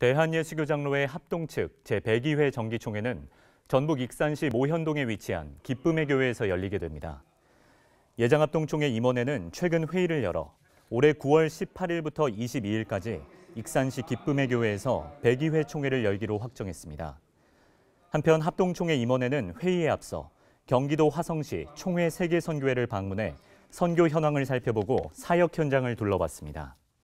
대한예수교장로회 합동 측 제102회 정기총회는 전북 익산시 모현동에 위치한 기쁨의 교회에서 열리게 됩니다. 예장합동총회 임원회는 최근 회의를 열어 올해 9월 18일부터 22일까지 익산시 기쁨의 교회에서 102회 총회를 열기로 확정했습니다. 한편 합동총회 임원회는 회의에 앞서 경기도 화성시 총회 세계선교회를 방문해 선교 현황을 살펴보고 사역 현장을 둘러봤습니다.